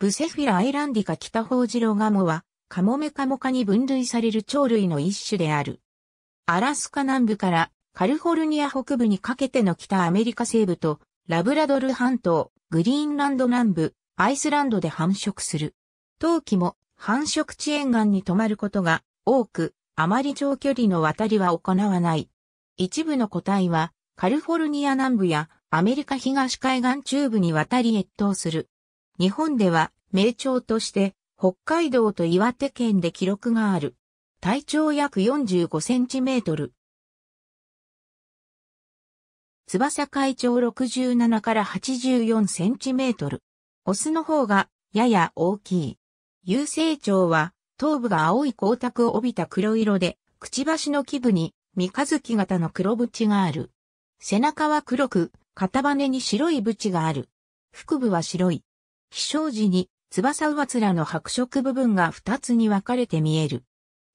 ブセフィラ・アイランディカ・北ホウジロガモは、カモメカモカに分類される鳥類の一種である。アラスカ南部からカルフォルニア北部にかけての北アメリカ西部と、ラブラドル半島、グリーンランド南部、アイスランドで繁殖する。冬季も繁殖地沿岸に泊まることが多く、あまり長距離の渡りは行わない。一部の個体は、カルフォルニア南部やアメリカ東海岸中部に渡り越冬する。日本では名鳥として北海道と岩手県で記録がある。体長約45センチメートル。翼海長67から84センチメートル。オスの方がやや大きい。有生長は頭部が青い光沢を帯びた黒色で、くちばしの基部に三日月型の黒縁がある。背中は黒く、肩羽に白い縁がある。腹部は白い。飛翔時に翼上面の白色部分が二つに分かれて見える。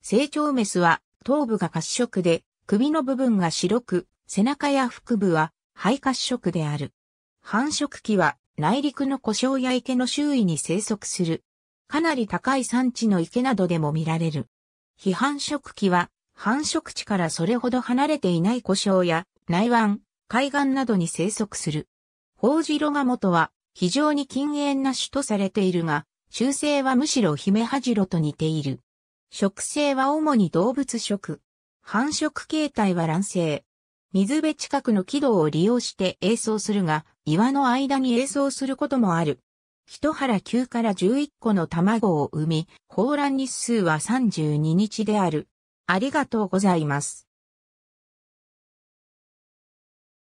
成長メスは頭部が褐色で、首の部分が白く、背中や腹部は肺褐色である。繁殖期は内陸の故障や池の周囲に生息する。かなり高い産地の池などでも見られる。非繁殖期は繁殖地からそれほど離れていない故障や内湾、海岸などに生息する。ホオジロガモとは非常に禁煙な種とされているが、習性はむしろヒメハジロと似ている。食性は主に動物食。繁殖形態は卵生。水辺近くの軌道を利用して映像するが、岩の間に映像することもある。一腹9から11個の卵を産み、放卵日数は32日である。ありがとうございます。